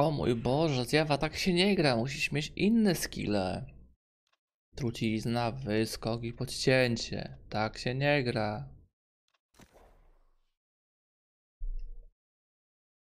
O mój Boże, zjawa, tak się nie gra, musisz mieć inne skille. Trucizna, wyskok i podcięcie. Tak się nie gra.